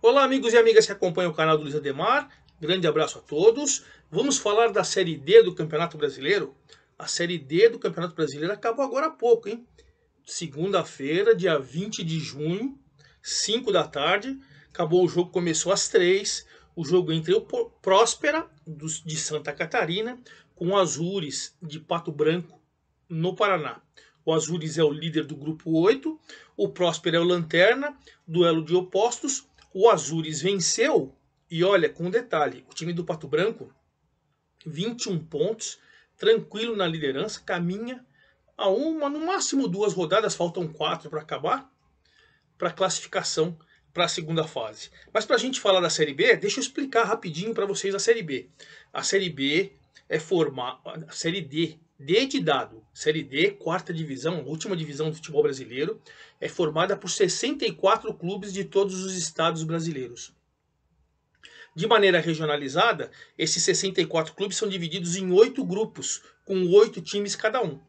Olá, amigos e amigas que acompanham o canal do Luiz Ademar. Grande abraço a todos. Vamos falar da Série D do Campeonato Brasileiro? A Série D do Campeonato Brasileiro acabou agora há pouco, hein? Segunda-feira, dia 20 de junho, 5 da tarde. Acabou o jogo, começou às 3. O jogo entre o Próspera, de Santa Catarina, com o Azures, de Pato Branco, no Paraná. O Azures é o líder do grupo 8, o Próspera é o Lanterna, duelo de opostos, o Azures venceu, e olha, com detalhe, o time do Pato Branco, 21 pontos, tranquilo na liderança, caminha a uma, no máximo duas rodadas, faltam quatro para acabar, para classificação para a segunda fase. Mas para a gente falar da Série B, deixa eu explicar rapidinho para vocês a Série B. A Série B é formar a Série D Dedidado dado, Série D, quarta divisão, última divisão do futebol brasileiro, é formada por 64 clubes de todos os estados brasileiros. De maneira regionalizada, esses 64 clubes são divididos em oito grupos, com oito times cada um.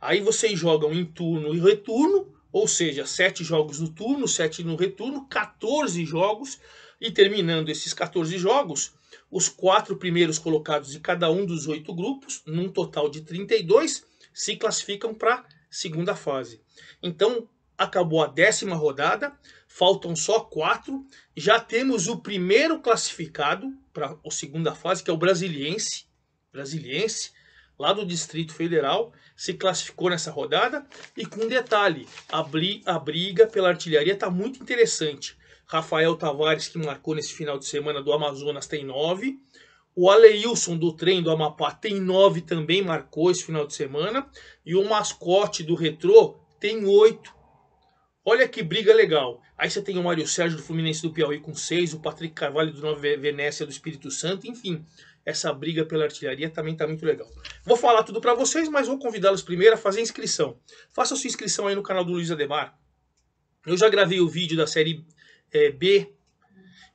Aí vocês jogam em turno e retorno, ou seja, sete jogos no turno, sete no retorno, 14 jogos, e terminando esses 14 jogos, os quatro primeiros colocados de cada um dos oito grupos, num total de 32, se classificam para a segunda fase. Então, acabou a décima rodada, faltam só quatro, já temos o primeiro classificado para a segunda fase, que é o brasiliense, brasiliense, lá do Distrito Federal, se classificou nessa rodada, e com um detalhe, a, a briga pela artilharia está muito interessante, Rafael Tavares, que marcou nesse final de semana do Amazonas, tem nove. O Aleilson do trem do Amapá tem nove também, marcou esse final de semana. E o mascote do Retrô tem oito. Olha que briga legal. Aí você tem o Mário Sérgio do Fluminense do Piauí com seis, o Patrick Carvalho do Nova Venécia do Espírito Santo, enfim. Essa briga pela artilharia também está muito legal. Vou falar tudo para vocês, mas vou convidá-los primeiro a fazer inscrição. Faça sua inscrição aí no canal do Luiz Ademar. Eu já gravei o vídeo da série é, B.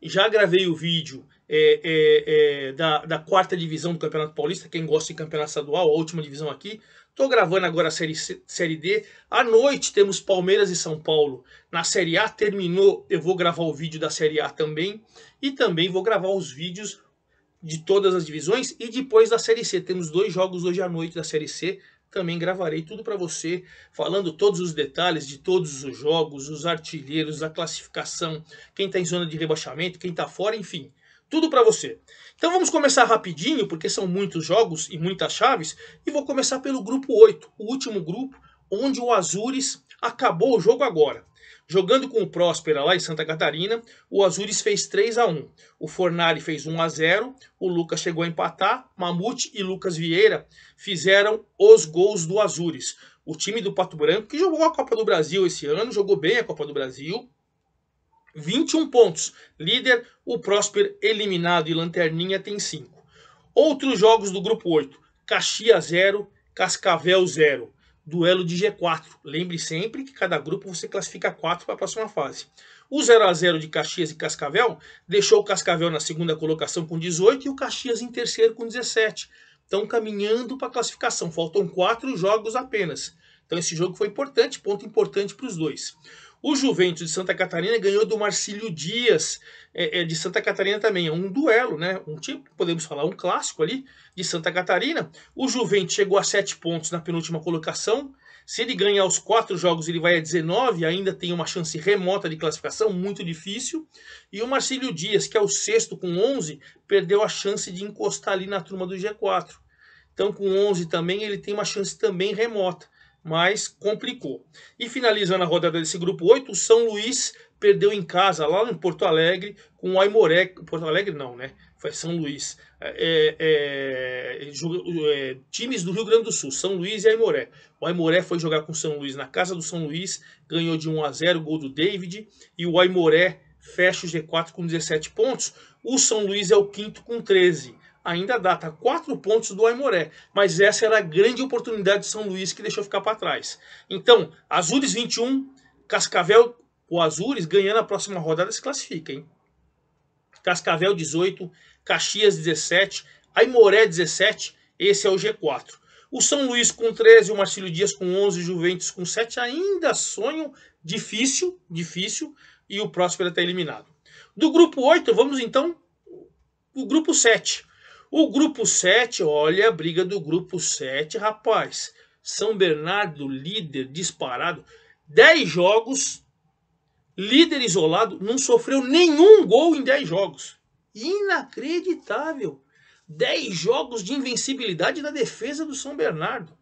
Já gravei o vídeo é, é, é, da, da, quarta divisão do Campeonato Paulista, quem gosta de campeonato estadual, a última divisão aqui. Estou gravando agora a série, série D. À noite temos Palmeiras e São Paulo. Na Série A terminou, eu vou gravar o vídeo da Série A também. E também vou gravar os vídeos de todas as divisões. E depois da Série C, temos dois jogos hoje à noite da Série C também gravarei tudo para você, falando todos os detalhes de todos os jogos, os artilheiros, a classificação, quem está em zona de rebaixamento, quem está fora, enfim, tudo para você. Então vamos começar rapidinho, porque são muitos jogos e muitas chaves, e vou começar pelo grupo 8, o último grupo, onde o Azures acabou o jogo agora. Jogando com o Próspera lá em Santa Catarina, o Azures fez 3 a 1 O Fornari fez 1 a 0 o Lucas chegou a empatar, Mamute e Lucas Vieira fizeram os gols do Azures. O time do Pato Branco, que jogou a Copa do Brasil esse ano, jogou bem a Copa do Brasil, 21 pontos. Líder, o Prósper eliminado e Lanterninha tem 5. Outros jogos do grupo 8. Caxias 0, Cascavel 0 duelo de G4. Lembre sempre que cada grupo você classifica 4 para a próxima fase. O 0 a 0 de Caxias e Cascavel deixou o Cascavel na segunda colocação com 18 e o Caxias em terceiro com 17. Estão caminhando para a classificação, faltam 4 jogos apenas. Então esse jogo foi importante, ponto importante para os dois. O Juventus de Santa Catarina ganhou do Marcílio Dias, é, é, de Santa Catarina também. É um duelo, né? Um tipo, podemos falar, um clássico ali de Santa Catarina. O Juventus chegou a 7 pontos na penúltima colocação. Se ele ganhar os quatro jogos, ele vai a 19, ainda tem uma chance remota de classificação, muito difícil. E o Marcílio Dias, que é o sexto com 11, perdeu a chance de encostar ali na turma do G4. Então, com 11 também, ele tem uma chance também remota mas complicou. E finalizando a rodada desse grupo 8, o São Luís perdeu em casa, lá em Porto Alegre, com o Aimoré. Porto Alegre não, né? Foi São Luís. É, é, é, é, times do Rio Grande do Sul, São Luís e Aimoré. O Aimoré foi jogar com o São Luís na casa do São Luís, ganhou de 1 a 0 gol do David, e o Aimoré fecha o G4 com 17 pontos. O São Luís é o quinto com 13 ainda data quatro pontos do Aimoré, mas essa era a grande oportunidade de São Luís que deixou ficar para trás. Então, Azures 21, Cascavel, o Azures ganhando a próxima rodada se classifica, hein? Cascavel 18, Caxias 17, Aimoré 17, esse é o G4. O São Luís com 13, o Marcílio Dias com 11, Juventus com 7, ainda sonho difícil, difícil, e o Próspero até tá eliminado. Do grupo 8, vamos então o grupo 7. O grupo 7, olha a briga do grupo 7, rapaz. São Bernardo, líder disparado, 10 jogos, líder isolado, não sofreu nenhum gol em 10 jogos. Inacreditável. 10 jogos de invencibilidade na defesa do São Bernardo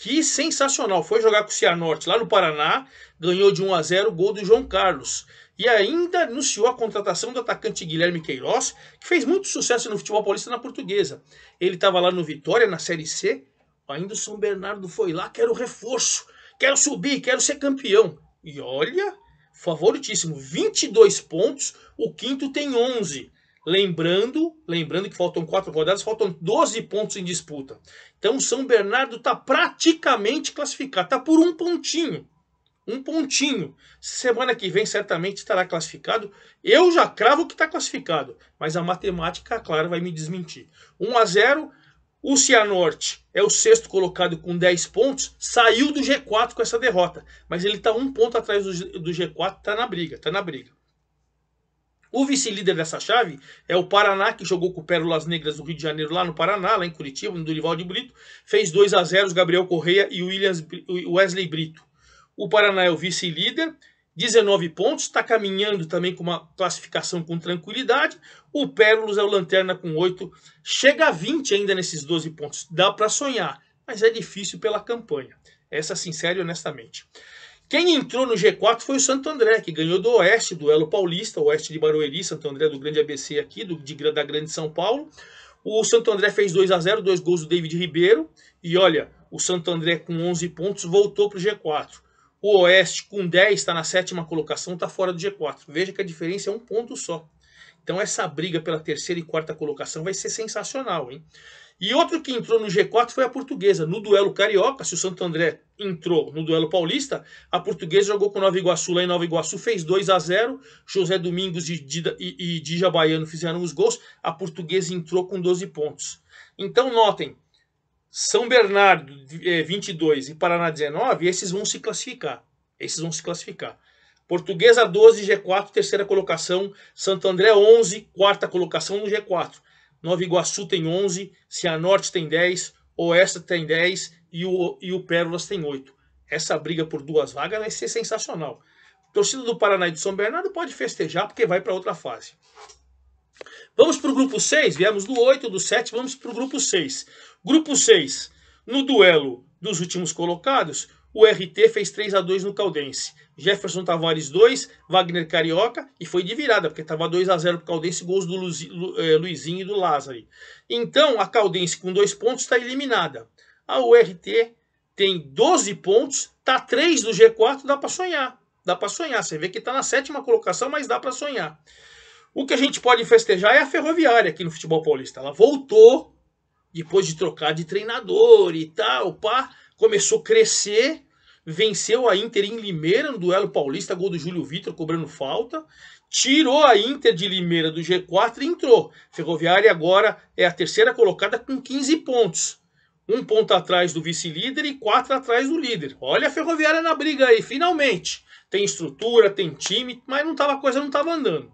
que sensacional. Foi jogar com o Cianorte lá no Paraná, ganhou de 1 a 0 o gol do João Carlos. E ainda anunciou a contratação do atacante Guilherme Queiroz, que fez muito sucesso no futebol paulista na portuguesa. Ele estava lá no Vitória, na Série C, ainda o São Bernardo foi lá, quero reforço, quero subir, quero ser campeão. E olha, favoritíssimo, 22 pontos, o quinto tem 11. Lembrando, lembrando que faltam quatro rodadas, faltam 12 pontos em disputa. Então o São Bernardo está praticamente classificado, está por um pontinho. Um pontinho. Semana que vem certamente estará classificado. Eu já cravo que está classificado, mas a matemática, claro, vai me desmentir. 1 a 0 o Cianorte é o sexto colocado com 10 pontos, saiu do G4 com essa derrota, mas ele está um ponto atrás do G4, está na briga, está na briga. O vice-líder dessa chave é o Paraná, que jogou com o Pérolas Negras do Rio de Janeiro, lá no Paraná, lá em Curitiba, no Durival de Brito. Fez 2 a 0 Gabriel Correia e o Wesley Brito. O Paraná é o vice-líder, 19 pontos, está caminhando também com uma classificação com tranquilidade. O Pérolas é o lanterna com 8, chega a 20 ainda nesses 12 pontos. Dá para sonhar, mas é difícil pela campanha. Essa, sincero e honestamente. Quem entrou no G4 foi o Santo André, que ganhou do Oeste, duelo paulista, Oeste de Barueri, Santo André do Grande ABC aqui, do, de, da Grande São Paulo. O Santo André fez 2 a 0 dois gols do David Ribeiro. E olha, o Santo André com 11 pontos voltou para o G4. O Oeste com 10 está na sétima colocação, está fora do G4. Veja que a diferença é um ponto só. Então essa briga pela terceira e quarta colocação vai ser sensacional, hein? E outro que entrou no G4 foi a portuguesa. No duelo carioca, se o Santo André entrou no duelo paulista, a portuguesa jogou com Nova Iguaçu lá em Nova Iguaçu, fez 2 a 0 José Domingos e, Dida, e, e Dija Baiano fizeram os gols, a portuguesa entrou com 12 pontos. Então notem, São Bernardo é, eh, 22 e Paraná 19, esses vão se classificar. Esses vão se classificar. Portuguesa 12, G4, terceira colocação. Santo André 11, quarta colocação no G4. Nova Iguaçu tem 11, Cianorte tem 10, Oeste tem 10 e o, e o Pérolas tem 8. Essa briga por duas vagas vai ser sensacional. Torcida do Paraná e de São Bernardo pode festejar porque vai para outra fase. Vamos para o grupo 6, viemos do 8, do 7, vamos para o grupo 6. Grupo 6, no duelo dos últimos colocados, o RT fez 3 a 2 no Caldense. Jefferson Tavares 2, Wagner Carioca, e foi de virada, porque estava 2 a 0 para o Caldense, gols do Luzi, Lu, é, Luizinho e do Lázaro. Então, a Caldense com dois pontos está eliminada. A URT tem 12 pontos, está 3 do G4, dá para sonhar. Dá para sonhar. Você vê que está na sétima colocação, mas dá para sonhar. O que a gente pode festejar é a Ferroviária aqui no futebol paulista. Ela voltou, depois de trocar de treinador e tal, pá começou a crescer, venceu a Inter em Limeira no duelo paulista, gol do Júlio Vitor cobrando falta, tirou a Inter de Limeira do G4 e entrou. Ferroviária agora é a terceira colocada com 15 pontos. Um ponto atrás do vice-líder e quatro atrás do líder. Olha a Ferroviária na briga aí, finalmente. Tem estrutura, tem time, mas não tava, a coisa não estava andando.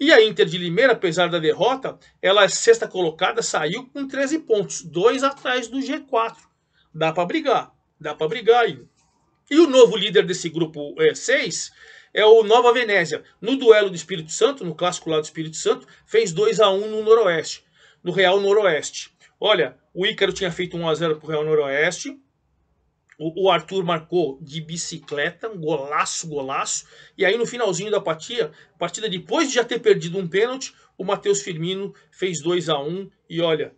E a Inter de Limeira, apesar da derrota, ela é sexta colocada, saiu com 13 pontos, dois atrás do G4 dá para brigar, dá para brigar. E, e o novo líder desse grupo 6 é, é, o Nova Venésia. No duelo do Espírito Santo, no clássico lá do Espírito Santo, fez 2 a 1 no Noroeste, no Real Noroeste. Olha, o Ícaro tinha feito 1 a 0 pro Real Noroeste. O, o Arthur marcou de bicicleta, um golaço, golaço. E aí no finalzinho da partida, partida depois de já ter perdido um pênalti, o Matheus Firmino fez 2 a 1 e olha,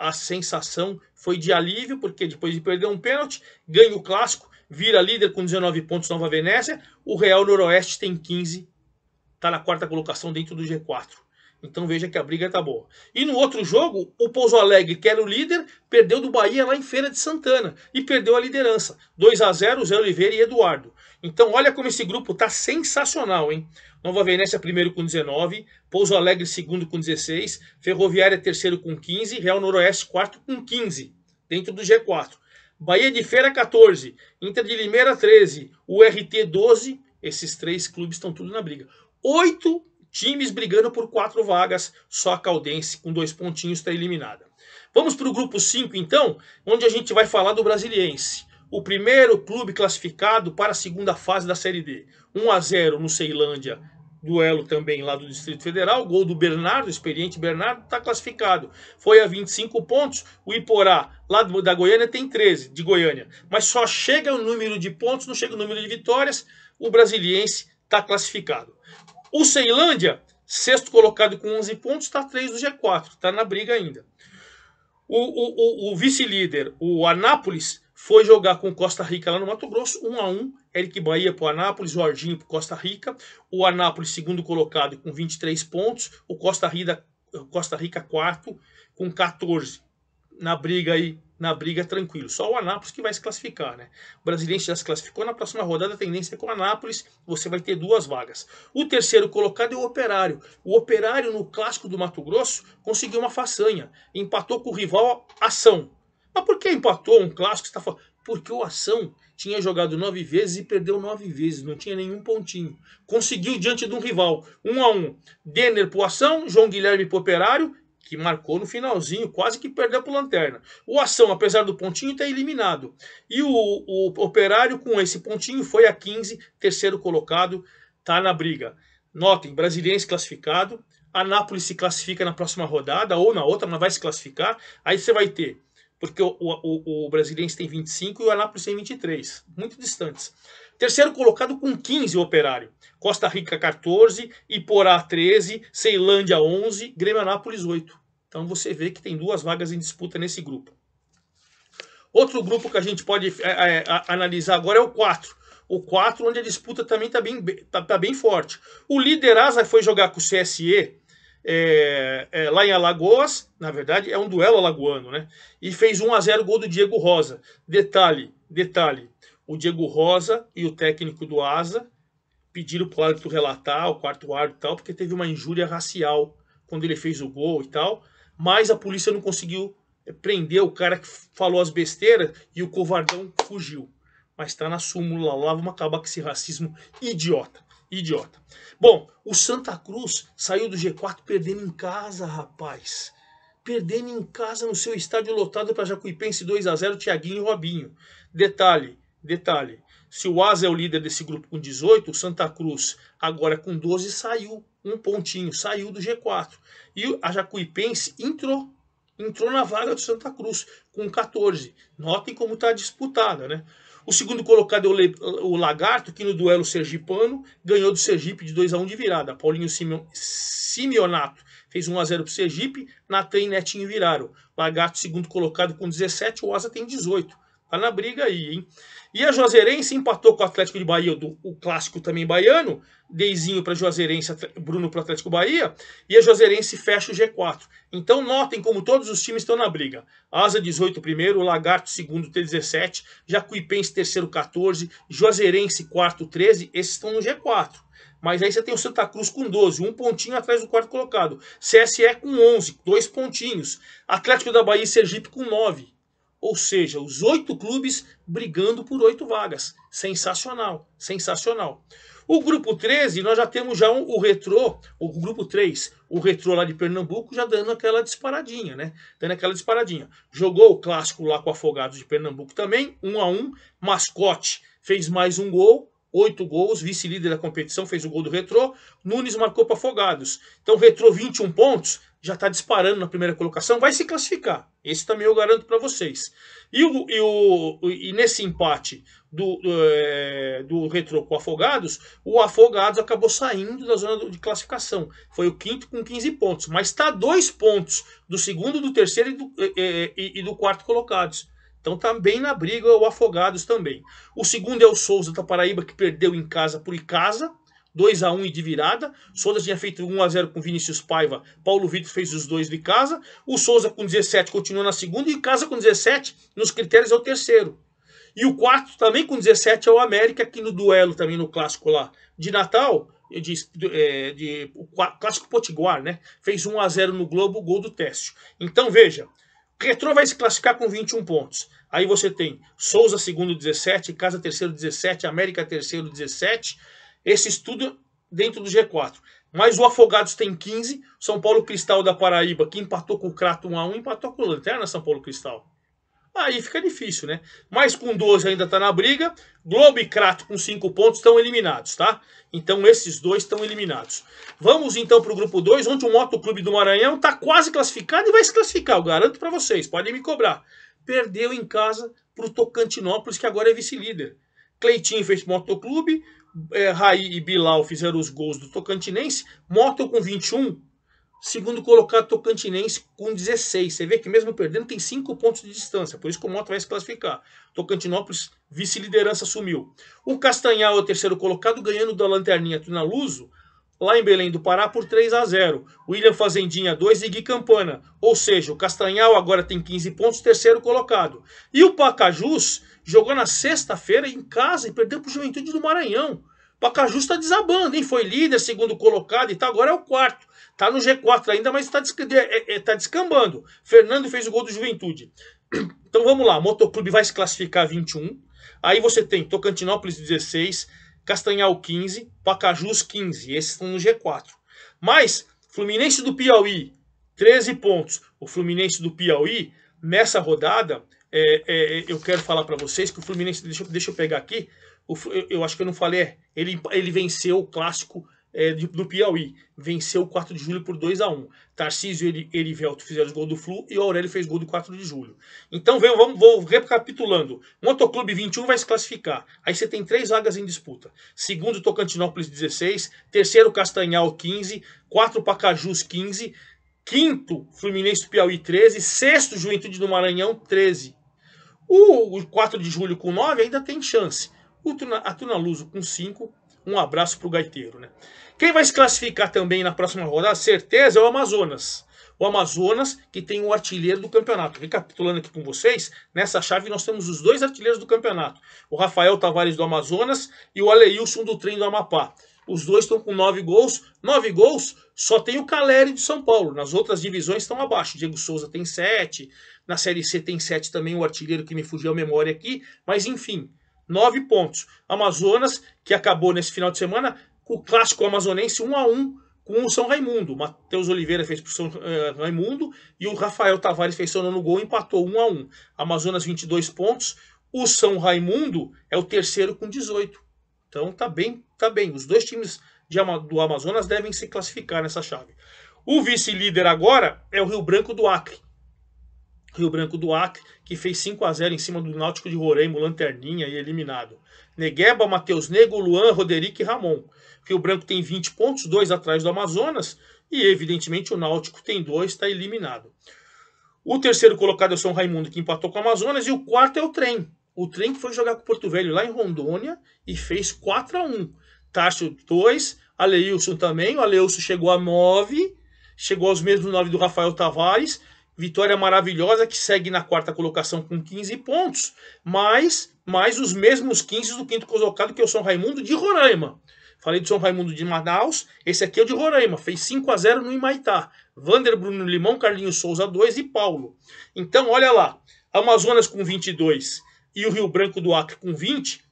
a sensação foi de alívio, porque depois de perder um pênalti, ganha o clássico, vira líder com 19 pontos Nova Venécia, o Real Noroeste tem 15, está na quarta colocação dentro do G4. Então veja que a briga está boa. E no outro jogo, o Pouso Alegre, que era o líder, perdeu do Bahia lá em Feira de Santana e perdeu a liderança. 2 a 0 Zé Oliveira e Eduardo. Então, olha como esse grupo está sensacional, hein? Nova Venécia, primeiro com 19, Pouso Alegre, segundo com 16, Ferroviária, terceiro com 15, Real Noroeste, quarto com 15, dentro do G4. Bahia de Feira, 14, Inter de Limeira, 13, URT, 12. Esses três clubes estão tudo na briga. Oito times brigando por quatro vagas, só a Caldense com dois pontinhos está eliminada. Vamos para o grupo 5, então, onde a gente vai falar do Brasiliense o primeiro clube classificado para a segunda fase da Série D. 1 a 0 no Ceilândia, duelo também lá do Distrito Federal, gol do Bernardo, experiente Bernardo, está classificado. Foi a 25 pontos, o Iporá, lá da Goiânia, tem 13, de Goiânia. Mas só chega o número de pontos, não chega o número de vitórias, o Brasiliense está classificado. O Ceilândia, sexto colocado com 11 pontos, está 3 do G4, está na briga ainda. O, o, o, o vice-líder, o Anápolis, foi jogar com Costa Rica lá no Mato Grosso, 1 a 1 um, Eric Bahia para o Anápolis, Jorginho para Costa Rica. O Anápolis, segundo colocado, com 23 pontos. O Costa Rica, Costa Rica quarto, com 14. Na briga aí, na briga tranquilo. Só o Anápolis que vai se classificar, né? O Brasiliense já se classificou. Na próxima rodada, a tendência é com o Anápolis você vai ter duas vagas. O terceiro colocado é o Operário. O Operário, no clássico do Mato Grosso, conseguiu uma façanha. Empatou com o rival Ação. Mas por que empatou um clássico? Você tá falando? Porque o Ação tinha jogado nove vezes e perdeu nove vezes, não tinha nenhum pontinho. Conseguiu diante de um rival, um a um. Denner pro Ação, João Guilherme pro Operário, que marcou no finalzinho, quase que perdeu pro Lanterna. O Ação, apesar do pontinho, está eliminado. E o, o Operário, com esse pontinho, foi a 15, terceiro colocado, tá na briga. Notem, Brasiliense classificado, Anápolis se classifica na próxima rodada ou na outra, mas vai se classificar. Aí você vai ter porque o, o, o Brasiliense tem 25 e o Anápolis tem 23, muito distantes. Terceiro colocado com 15 o Operário. Costa Rica 14, Iporá 13, Ceilândia 11, Grêmio Anápolis 8. Então você vê que tem duas vagas em disputa nesse grupo. Outro grupo que a gente pode é, é, analisar agora é o 4. O 4, onde a disputa também está bem, tá, tá bem forte. O líder Asa foi jogar com o CSE, é, é, lá em Alagoas, na verdade é um duelo alagoano, né? E fez 1 a 0 gol do Diego Rosa. Detalhe, detalhe, o Diego Rosa e o técnico do Asa pediram para o árbitro relatar, o quarto árbitro e tal, porque teve uma injúria racial quando ele fez o gol e tal, mas a polícia não conseguiu prender o cara que falou as besteiras e o covardão fugiu. Mas está na súmula lá, vamos acabar com esse racismo idiota idiota. Bom, o Santa Cruz saiu do G4 perdendo em casa, rapaz. Perdendo em casa no seu estádio lotado para Jacuipense 2 a 0 Tiaguinho e Robinho. Detalhe, detalhe. Se o Asa é o líder desse grupo com 18, o Santa Cruz, agora com 12, saiu um pontinho, saiu do G4. E a Jacuipense entrou, entrou na vaga do Santa Cruz com 14. Notem como está disputada, né? O segundo colocado é o, Le, o Lagarto, que no duelo sergipano ganhou do Sergipe de 2 a 1 de virada. Paulinho Simeonato fez 1 x 0 para o Sergipe, Natan e Netinho viraram. Lagarto, segundo colocado, com 17, o Asa tem 18. Tá na briga aí, hein? E a Juazeirense empatou com o Atlético de Bahia, do, o clássico também baiano. Deizinho para Juazeirense, Bruno para Atlético Bahia. E a Juazeirense fecha o G4. Então notem como todos os times estão na briga. Asa 18 primeiro, Lagarto segundo, T17. Jacuipense terceiro, 14. Juazeirense quarto, 13. Esses estão no G4. Mas aí você tem o Santa Cruz com 12, um pontinho atrás do quarto colocado. CSE com 11, dois pontinhos. Atlético da Bahia e Sergipe com 9 ou seja, os oito clubes brigando por oito vagas. Sensacional, sensacional. O grupo 13, nós já temos já um, o retrô, o grupo 3, o retrô lá de Pernambuco já dando aquela disparadinha, né? Dando aquela disparadinha. Jogou o clássico lá com o Afogados de Pernambuco também, um a um. Mascote fez mais um gol, oito gols, vice-líder da competição, fez o gol do retrô. Nunes marcou para Afogados. Então, retrô 21 pontos, já está disparando na primeira colocação, vai se classificar. Esse também eu garanto para vocês. E, o, e, o, e nesse empate do, é, do Retro com o Afogados, o Afogados acabou saindo da zona de classificação. Foi o quinto com 15 pontos, mas está dois pontos do segundo, do terceiro e do, é, é e, e do quarto colocados. Então está bem na briga o Afogados também. O segundo é o Souza da Paraíba, que perdeu em casa por Icasa. 2 a 1 e de virada. Souza tinha feito 1 a 0 com Vinícius Paiva. Paulo Vitor fez os dois de casa. O Souza com 17 continua na segunda e Casa com 17 nos critérios é o terceiro. E o quarto também com 17 é o América aqui no duelo também no clássico lá de Natal, de, de, é, de o clássico Potiguar, né? Fez 1 a 0 no Globo, gol do Técio. Então veja, Retro vai se classificar com 21 pontos. Aí você tem Souza segundo 17, Casa terceiro 17, América terceiro 17 esse estudo dentro do G4. Mas o Afogados tem 15, São Paulo Cristal da Paraíba, que empatou com o Crato 1 a 1 empatou com o Lanterna São Paulo Cristal. Aí fica difícil, né? Mas com 12 ainda está na briga. Globo e Crato com 5 pontos estão eliminados, tá? Então esses dois estão eliminados. Vamos então para o grupo 2, onde o Motoclube do Maranhão está quase classificado e vai se classificar, eu garanto para vocês, podem me cobrar. Perdeu em casa para o Tocantinópolis, que agora é vice-líder. Cleitinho fez motoclube, é, Raí e Bilal fizeram os gols do Tocantinense, Motel com 21, segundo colocado Tocantinense com 16. Você vê que mesmo perdendo tem 5 pontos de distância, por isso que o Motel vai se classificar. Tocantinópolis, vice-liderança, sumiu. O Castanhal é o terceiro colocado, ganhando da Lanterninha Tunaluso, lá em Belém do Pará por 3 a 0. William Fazendinha 2 e Gui Campana. Ou seja, o Castanhal agora tem 15 pontos, terceiro colocado. E o Pacajus jogou na sexta-feira em casa e perdeu para o Juventude do Maranhão. Pacajus está desabando, hein? Foi líder, segundo colocado e tá agora é o quarto. Tá no G4 ainda, mas está é, é, tá descambando. Fernando fez o gol do Juventude. Então vamos lá, Motoclube vai se classificar 21. Aí você tem Tocantinópolis 16, Castanhal 15, Pacajus 15. Esses estão no G4. Mas Fluminense do Piauí, 13 pontos. O Fluminense do Piauí, nessa rodada, é, é, é eu quero falar para vocês que o Fluminense, deixa, deixa eu pegar aqui, o, eu, eu, acho que eu não falei, é, ele, ele venceu o clássico é, do Piauí. Venceu o 4 de julho por 2 a 1 Tarcísio e Erivelto fizeram gol do Flu e o Aurélio fez gol do 4 de julho. Então vem, vamos, vou recapitulando. Motoclube 21 vai se classificar. Aí você tem três vagas em disputa. Segundo, Tocantinópolis 16. Terceiro, Castanhal 15. Quatro, Pacajus 15. Quinto, Fluminense do Piauí 13. Sexto, Juventude do Maranhão 13. O 4 de julho com 9 ainda tem chance. O, a Tuna Luso com 5, um abraço para o Gaiteiro, né? Quem vai se classificar também na próxima rodada, certeza, é o Amazonas. O Amazonas, que tem o artilheiro do campeonato. Recapitulando aqui com vocês, nessa chave nós temos os dois artilheiros do campeonato. O Rafael Tavares do Amazonas e o Aleilson do Trem do Amapá. Os dois estão com nove gols. Nove gols só tem o Caleri de São Paulo. Nas outras divisões estão abaixo. Diego Souza tem sete. Na Série C tem sete também o artilheiro que me fugiu a memória aqui. Mas enfim, nove pontos. Amazonas, que acabou nesse final de semana, o clássico amazonense 1 a 1 com o São Raimundo. O Matheus Oliveira fez para o São eh, Raimundo e o Rafael Tavares fez seu nono gol e empatou 1 a 1 Amazonas 22 pontos. O São Raimundo é o terceiro com 18. Então tá bem, tá bem. Os dois times de, do Amazonas devem se classificar nessa chave. O vice-líder agora é o Rio Branco do Acre, Rio Branco do Acre, que fez 5 a 0 em cima do Náutico de Roraima, Lanterninha e eliminado. Negueba, Matheus Negro, Luan, Roderick e Ramon. Rio Branco tem 20 pontos, 2 atrás do Amazonas, e evidentemente o Náutico tem 2, está eliminado. O terceiro colocado é o São Raimundo, que empatou com o Amazonas, e o quarto é o Trem. O Trem foi jogar com o Porto Velho lá em Rondônia e fez 4 a 1 Tarso 2, Aleilson também, o Aleilson chegou a 9, chegou aos mesmos 9 do Rafael Tavares, Vitória maravilhosa que segue na quarta colocação com 15 pontos, mais, mais os mesmos 15 do quinto colocado, que é o São Raimundo de Roraima. Falei do São Raimundo de Manaus, esse aqui é o de Roraima, fez 5 a 0 no Imaitá. Vander Bruno Limão, Carlinhos Souza 2 e Paulo. Então, olha lá, Amazonas com 22 e o Rio Branco do Acre com 20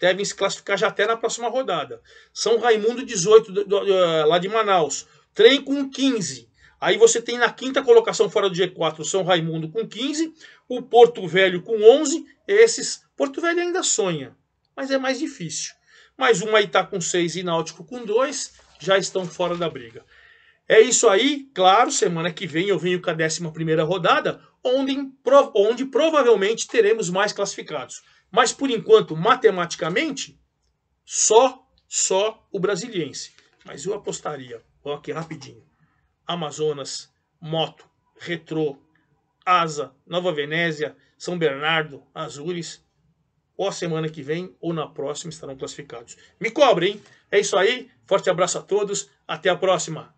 devem se classificar já até na próxima rodada. São Raimundo 18 do, do, do, lá de Manaus, Trem com 15, Aí você tem na quinta colocação fora do G4 São Raimundo com 15, o Porto Velho com 11. Esses Porto Velho ainda sonha, mas é mais difícil. Mais o Maitá com 6 e Náutico com 2 já estão fora da briga. É isso aí, claro, semana que vem eu venho com a 11 rodada, onde, onde provavelmente teremos mais classificados. Mas por enquanto, matematicamente, só, só o brasiliense. Mas eu apostaria, ó aqui rapidinho, Amazonas, Moto, Retro, Asa, Nova Venésia, São Bernardo, Azures. Ou a semana que vem ou na próxima estarão classificados. Me cobrem, hein? É isso aí. Forte abraço a todos. Até a próxima.